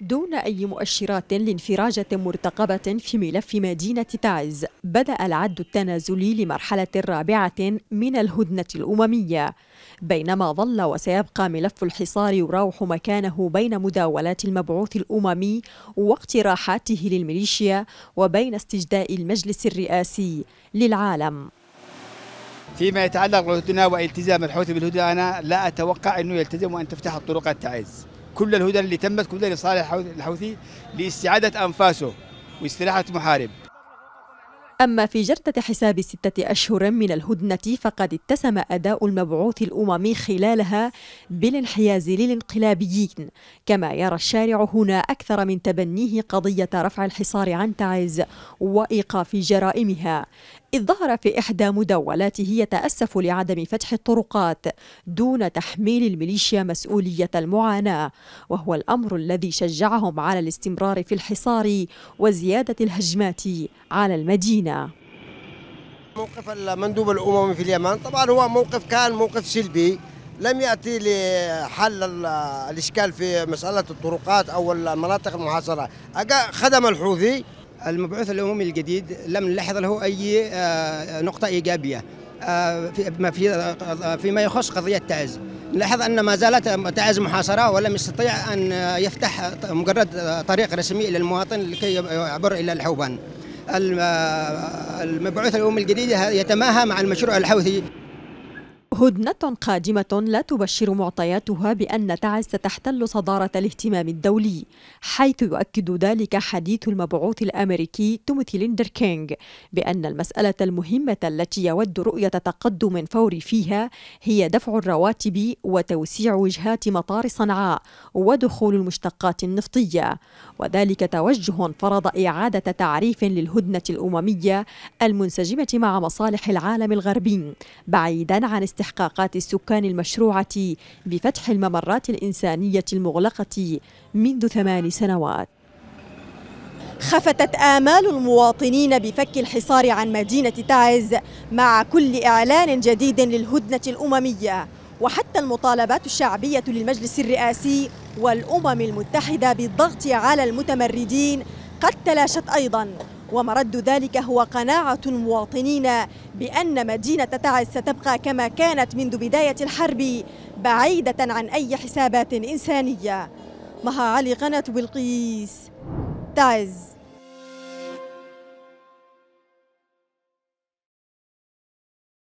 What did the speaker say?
دون أي مؤشرات لانفراجة مرتقبة في ملف مدينة تعز بدأ العد التنازلي لمرحلة رابعة من الهدنة الأممية بينما ظل وسيبقى ملف الحصار يراوح مكانه بين مداولات المبعوث الأممي واقتراحاته للميليشيا وبين استجداء المجلس الرئاسي للعالم فيما يتعلق بالهدنة والتزام الحوثي بالهدنة أنا لا أتوقع أنه يلتزم وأن تفتح الطرق التعز كل الهدى اللي تمت كلها لصالح الحوثي لاستعادة أنفاسه واستراحة محارب أما في جردة حساب ستة أشهر من الهدنة فقد اتسم أداء المبعوث الأممي خلالها بالانحياز للانقلابيين كما يرى الشارع هنا أكثر من تبنيه قضية رفع الحصار عن تعز وإيقاف جرائمها إذ ظهر في إحدى مدولاته يتأسف لعدم فتح الطرقات دون تحميل الميليشيا مسؤولية المعاناة وهو الأمر الذي شجعهم على الاستمرار في الحصار وزيادة الهجمات على المدينة موقف المندوب الأممي في اليمن طبعا هو موقف كان موقف سلبي لم يأتي لحل الإشكال في مسألة الطرقات أو المناطق المحاصرة خدم الحوثي المبعوث الاممي الجديد لم نلاحظ له اي آه، نقطه ايجابيه فيما آه، في آه، فيما يخص قضيه تعز نلاحظ ان ما زالت تعز محاصره ولم يستطيع ان يفتح مجرد طريق رسمي للمواطن لكي يعبر الى الحوبان المبعوث الاممي الجديد يتماهى مع المشروع الحوثي هدنة قادمة لا تبشر معطياتها بأن تعز ستحتل صدارة الاهتمام الدولي حيث يؤكد ذلك حديث المبعوث الأمريكي توموثي ليندر كينغ بأن المسألة المهمة التي يود رؤية تقدم فوري فيها هي دفع الرواتب وتوسيع وجهات مطار صنعاء ودخول المشتقات النفطية وذلك توجه فرض إعادة تعريف للهدنة الأممية المنسجمة مع مصالح العالم الغربي بعيدا عن استحقاق استحقاقات السكان المشروعة بفتح الممرات الإنسانية المغلقة منذ ثمان سنوات خفتت آمال المواطنين بفك الحصار عن مدينة تعز مع كل إعلان جديد للهدنة الأممية وحتى المطالبات الشعبية للمجلس الرئاسي والأمم المتحدة بالضغط على المتمردين قد تلاشت أيضاً ومرد ذلك هو قناعة المواطنين بأن مدينة تعز ستبقى كما كانت منذ بداية الحرب بعيدة عن أي حسابات إنسانية مها علي قناة بلقيس تعز